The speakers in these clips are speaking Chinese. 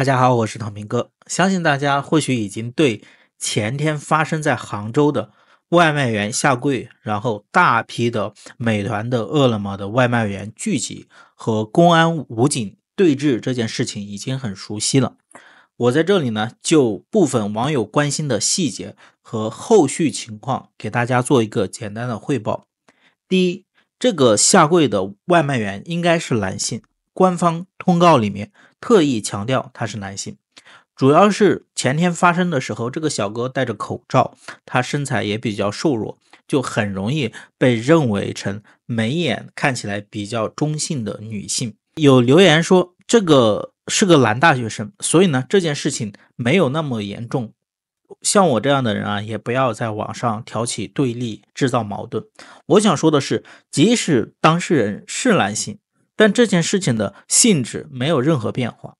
大家好，我是唐明哥。相信大家或许已经对前天发生在杭州的外卖员下跪，然后大批的美团的饿了么的外卖员聚集和公安武警对峙这件事情已经很熟悉了。我在这里呢，就部分网友关心的细节和后续情况给大家做一个简单的汇报。第一，这个下跪的外卖员应该是男性。官方通告里面特意强调他是男性，主要是前天发生的时候，这个小哥戴着口罩，他身材也比较瘦弱，就很容易被认为成眉眼看起来比较中性的女性。有留言说这个是个男大学生，所以呢这件事情没有那么严重。像我这样的人啊，也不要在网上挑起对立，制造矛盾。我想说的是，即使当事人是男性。但这件事情的性质没有任何变化，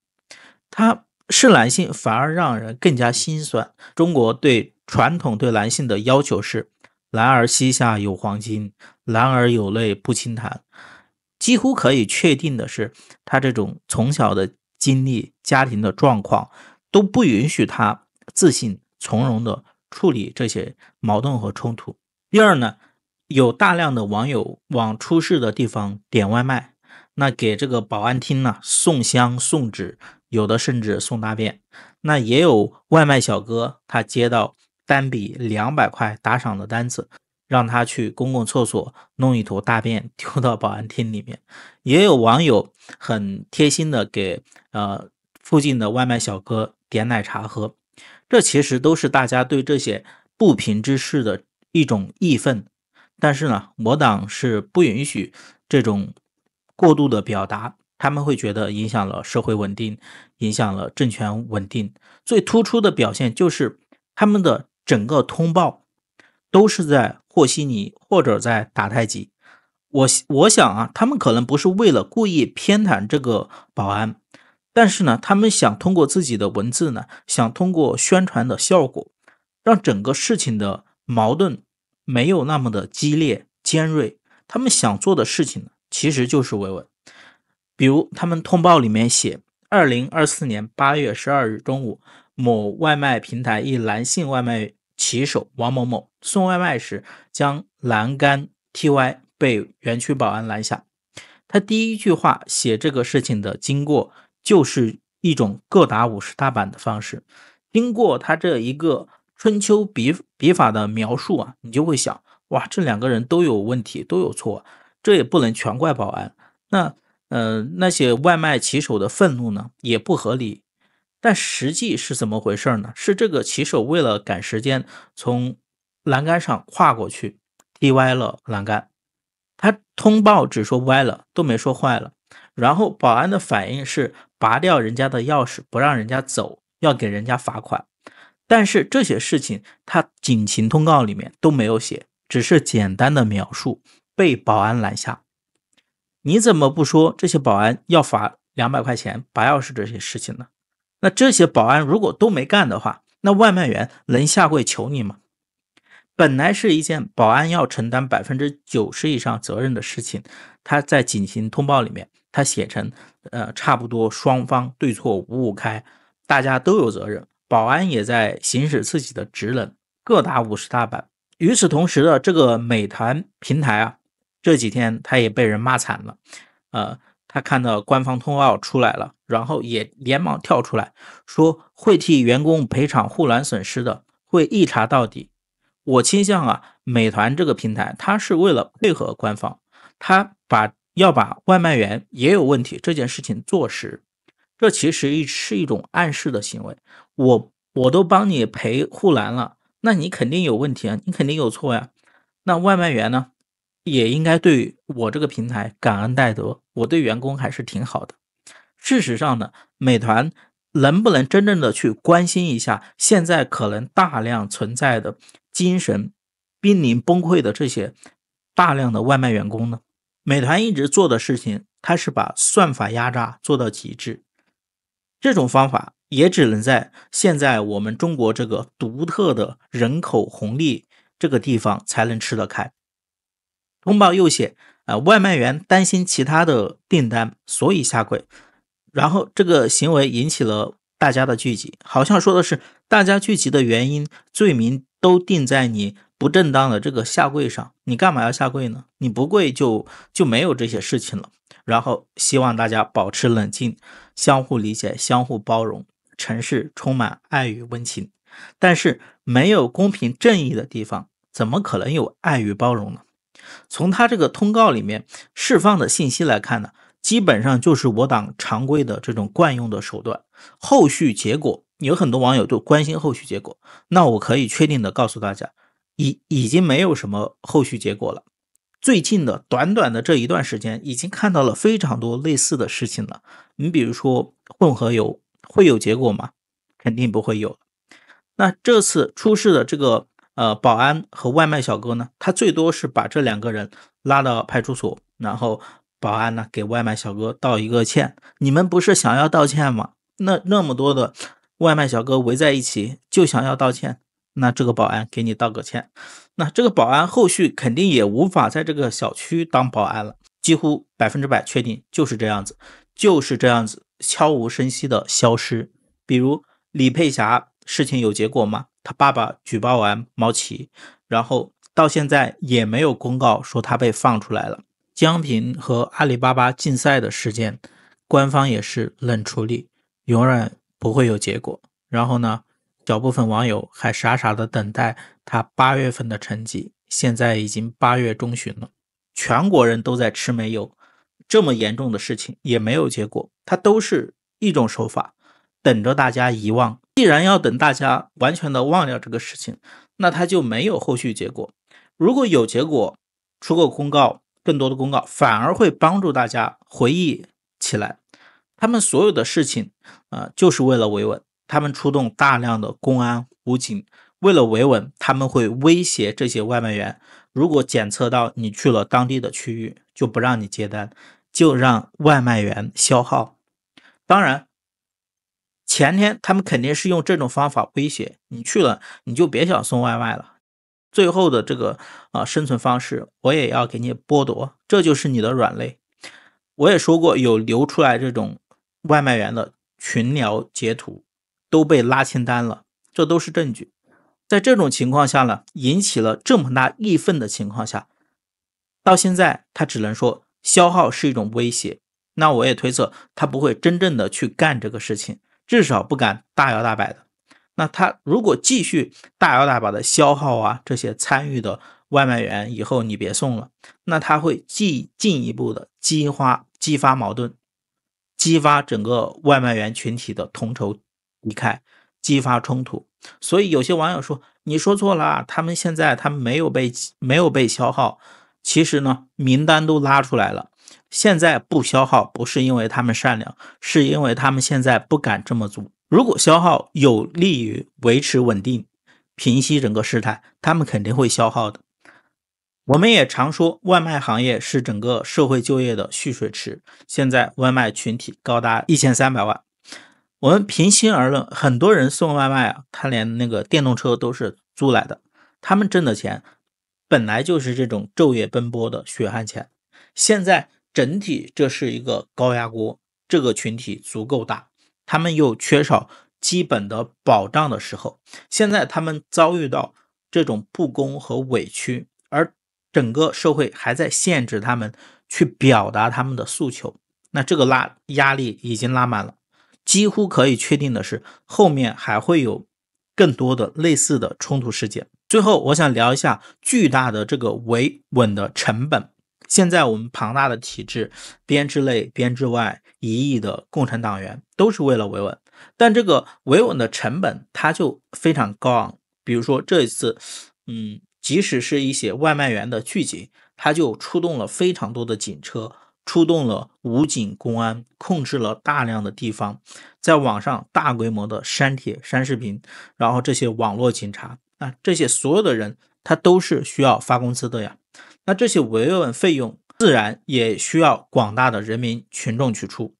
他是男性，反而让人更加心酸。中国对传统对男性的要求是“男儿膝下有黄金，男儿有泪不轻弹”。几乎可以确定的是，他这种从小的经历、家庭的状况都不允许他自信从容的处理这些矛盾和冲突。第二呢，有大量的网友往出事的地方点外卖。那给这个保安厅呢送香送纸，有的甚至送大便。那也有外卖小哥，他接到单笔两百块打赏的单子，让他去公共厕所弄一坨大便丢到保安厅里面。也有网友很贴心的给呃附近的外卖小哥点奶茶喝。这其实都是大家对这些不平之事的一种义愤。但是呢，我党是不允许这种。过度的表达，他们会觉得影响了社会稳定，影响了政权稳定。最突出的表现就是他们的整个通报都是在和稀泥或者在打太极。我我想啊，他们可能不是为了故意偏袒这个保安，但是呢，他们想通过自己的文字呢，想通过宣传的效果，让整个事情的矛盾没有那么的激烈尖锐。他们想做的事情呢？其实就是维稳，比如他们通报里面写，二零二四年八月十二日中午，某外卖平台一男性外卖骑手王某某送外卖时将栏杆踢歪，被园区保安拦下。他第一句话写这个事情的经过，就是一种各打五十大板的方式。经过他这一个春秋笔笔法的描述啊，你就会想，哇，这两个人都有问题，都有错。这也不能全怪保安。那，呃，那些外卖骑手的愤怒呢，也不合理。但实际是怎么回事呢？是这个骑手为了赶时间，从栏杆上跨过去，踢歪了栏杆。他通报只说歪了，都没说坏了。然后保安的反应是拔掉人家的钥匙，不让人家走，要给人家罚款。但是这些事情，他警情通告里面都没有写，只是简单的描述。被保安拦下，你怎么不说这些保安要罚两百块钱、拔钥匙这些事情呢？那这些保安如果都没干的话，那外卖员能下跪求你吗？本来是一件保安要承担百分之九十以上责任的事情，他在警情通报里面他写成，呃，差不多双方对错五五开，大家都有责任，保安也在行使自己的职能，各打五十大板。与此同时的这个美团平台啊。这几天他也被人骂惨了，呃，他看到官方通报出来了，然后也连忙跳出来，说会替员工赔偿护栏损失的，会一查到底。我倾向啊，美团这个平台，它是为了配合官方，它把要把外卖员也有问题这件事情坐实，这其实一是一种暗示的行为。我我都帮你赔护栏了，那你肯定有问题啊，你肯定有错呀。那外卖员呢？也应该对我这个平台感恩戴德。我对员工还是挺好的。事实上呢，美团能不能真正的去关心一下现在可能大量存在的精神濒临崩溃的这些大量的外卖员工呢？美团一直做的事情，它是把算法压榨做到极致。这种方法也只能在现在我们中国这个独特的人口红利这个地方才能吃得开。通报又写啊，外卖员担心其他的订单，所以下跪。然后这个行为引起了大家的聚集，好像说的是大家聚集的原因，罪名都定在你不正当的这个下跪上。你干嘛要下跪呢？你不跪就就没有这些事情了。然后希望大家保持冷静，相互理解，相互包容，城市充满爱与温情。但是没有公平正义的地方，怎么可能有爱与包容呢？从他这个通告里面释放的信息来看呢，基本上就是我党常规的这种惯用的手段。后续结果有很多网友都关心后续结果，那我可以确定的告诉大家，已已经没有什么后续结果了。最近的短短的这一段时间，已经看到了非常多类似的事情了。你比如说混合油会有结果吗？肯定不会有。那这次出事的这个。呃，保安和外卖小哥呢？他最多是把这两个人拉到派出所，然后保安呢给外卖小哥道一个歉。你们不是想要道歉吗？那那么多的外卖小哥围在一起就想要道歉，那这个保安给你道个歉，那这个保安后续肯定也无法在这个小区当保安了，几乎百分之百确定就是这样子，就是这样子悄无声息的消失。比如李佩霞事情有结果吗？他爸爸举报完毛奇，然后到现在也没有公告说他被放出来了。江平和阿里巴巴竞赛的事件，官方也是冷处理，永远不会有结果。然后呢，小部分网友还傻傻的等待他八月份的成绩。现在已经八月中旬了，全国人都在吃煤油，这么严重的事情也没有结果，他都是一种手法。等着大家遗忘，既然要等大家完全的忘掉这个事情，那他就没有后续结果。如果有结果，出个公告，更多的公告，反而会帮助大家回忆起来，他们所有的事情，呃，就是为了维稳。他们出动大量的公安武警，为了维稳，他们会威胁这些外卖员，如果检测到你去了当地的区域，就不让你接单，就让外卖员消耗。当然。前天他们肯定是用这种方法威胁你去了，你就别想送外卖了。最后的这个啊生存方式，我也要给你剥夺，这就是你的软肋。我也说过，有流出来这种外卖员的群聊截图都被拉清单了，这都是证据。在这种情况下呢，引起了这么大义愤的情况下，到现在他只能说消耗是一种威胁。那我也推测，他不会真正的去干这个事情。至少不敢大摇大摆的。那他如果继续大摇大摆的消耗啊，这些参与的外卖员，以后你别送了。那他会进进一步的激发激发矛盾，激发整个外卖员群体的同仇敌忾，激发冲突。所以有些网友说，你说错了啊，他们现在他没有被没有被消耗，其实呢，名单都拉出来了。现在不消耗，不是因为他们善良，是因为他们现在不敢这么做。如果消耗有利于维持稳定、平息整个事态，他们肯定会消耗的。我们也常说，外卖行业是整个社会就业的蓄水池。现在外卖群体高达一千三百万。我们平心而论，很多人送外卖啊，他连那个电动车都是租来的，他们挣的钱本来就是这种昼夜奔波的血汗钱，现在。整体这是一个高压锅，这个群体足够大，他们又缺少基本的保障的时候，现在他们遭遇到这种不公和委屈，而整个社会还在限制他们去表达他们的诉求，那这个拉压力已经拉满了，几乎可以确定的是，后面还会有更多的类似的冲突事件。最后，我想聊一下巨大的这个维稳的成本。现在我们庞大的体制，编制内、编制外一亿的共产党员，都是为了维稳，但这个维稳的成本它就非常高昂。比如说这一次，嗯，即使是一些外卖员的聚集，他就出动了非常多的警车，出动了武警、公安，控制了大量的地方，在网上大规模的删帖、删视频，然后这些网络警察，那这些所有的人，他都是需要发工资的呀。那这些维稳费用自然也需要广大的人民群众去出。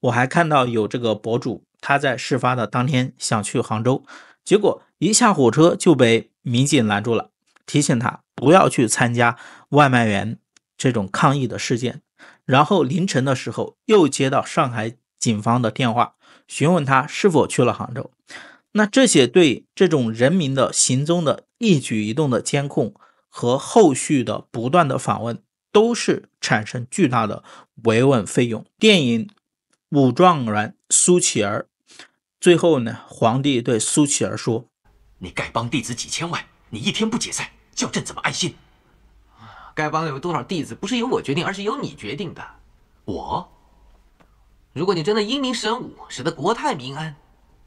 我还看到有这个博主，他在事发的当天想去杭州，结果一下火车就被民警拦住了，提醒他不要去参加外卖员这种抗议的事件。然后凌晨的时候又接到上海警方的电话，询问他是否去了杭州。那这些对这种人民的行踪的一举一动的监控。和后续的不断的访问，都是产生巨大的维稳费用。电影《武状元苏乞儿》，最后呢，皇帝对苏乞儿说：“你丐帮弟子几千万，你一天不解散，叫朕怎么安心？丐帮有多少弟子，不是由我决定，而是由你决定的。我，如果你真的英明神武，使得国泰民安，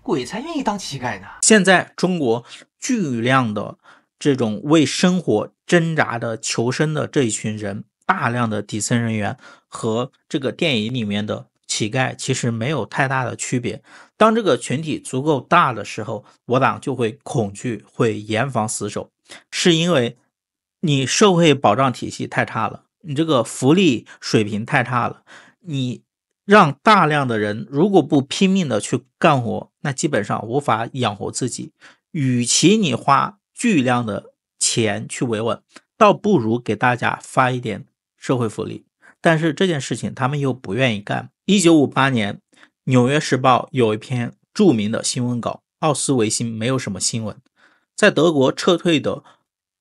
鬼才愿意当乞丐呢。”现在中国巨量的。这种为生活挣扎的求生的这一群人，大量的底层人员和这个电影里面的乞丐其实没有太大的区别。当这个群体足够大的时候，我党就会恐惧，会严防死守，是因为你社会保障体系太差了，你这个福利水平太差了，你让大量的人如果不拼命的去干活，那基本上无法养活自己。与其你花。巨量的钱去维稳，倒不如给大家发一点社会福利。但是这件事情他们又不愿意干。一九五八年，《纽约时报》有一篇著名的新闻稿：奥斯维辛没有什么新闻。在德国撤退的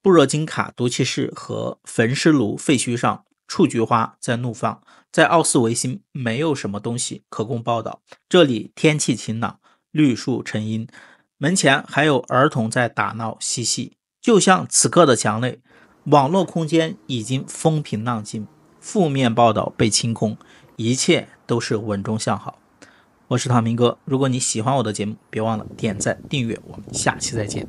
布热金卡毒气室和焚尸炉废墟上，雏菊花在怒放。在奥斯维辛没有什么东西可供报道。这里天气晴朗，绿树成荫。门前还有儿童在打闹嬉戏，就像此刻的墙内，网络空间已经风平浪静，负面报道被清空，一切都是稳中向好。我是唐明哥，如果你喜欢我的节目，别忘了点赞订阅，我们下期再见。